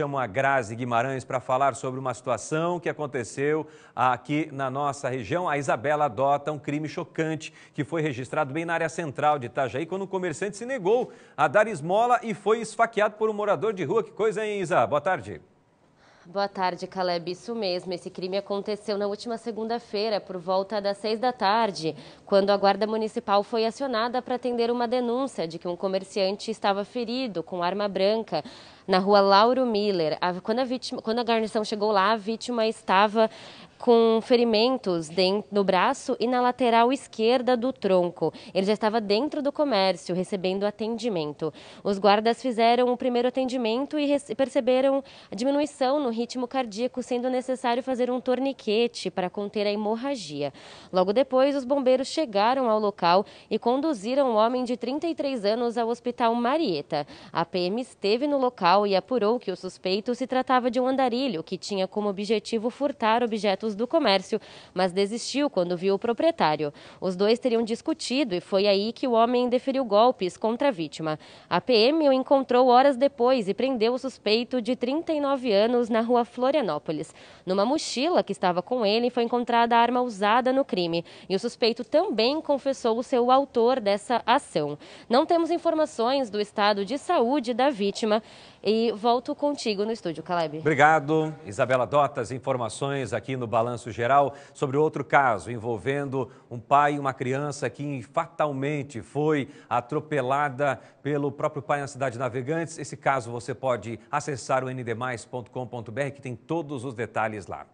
chamo a Grazi Guimarães para falar sobre uma situação que aconteceu aqui na nossa região. A Isabela adota um crime chocante que foi registrado bem na área central de Itajaí, quando um comerciante se negou a dar esmola e foi esfaqueado por um morador de rua. Que coisa, hein, Isa? Boa tarde. Boa tarde, Caleb. Isso mesmo. Esse crime aconteceu na última segunda-feira, por volta das seis da tarde, quando a Guarda Municipal foi acionada para atender uma denúncia de que um comerciante estava ferido com arma branca na rua Lauro Miller. A, quando, a vítima, quando a garnição chegou lá, a vítima estava com ferimentos dentro, no braço e na lateral esquerda do tronco. Ele já estava dentro do comércio, recebendo atendimento. Os guardas fizeram o primeiro atendimento e perceberam a diminuição no ritmo cardíaco, sendo necessário fazer um torniquete para conter a hemorragia. Logo depois, os bombeiros chegaram ao local e conduziram um homem de 33 anos ao Hospital Marieta. A PM esteve no local e apurou que o suspeito se tratava de um andarilho que tinha como objetivo furtar objetos do comércio, mas desistiu quando viu o proprietário. Os dois teriam discutido e foi aí que o homem deferiu golpes contra a vítima. A PM o encontrou horas depois e prendeu o suspeito de 39 anos na rua Florianópolis. Numa mochila que estava com ele foi encontrada a arma usada no crime e o suspeito também confessou ser o autor dessa ação. Não temos informações do estado de saúde da vítima e volto contigo no estúdio, Caleb. Obrigado, Isabela Dotas. Informações aqui no Balanço Geral sobre outro caso envolvendo um pai e uma criança que fatalmente foi atropelada pelo próprio pai na cidade de Navegantes. Esse caso você pode acessar o ndmais.com.br que tem todos os detalhes lá.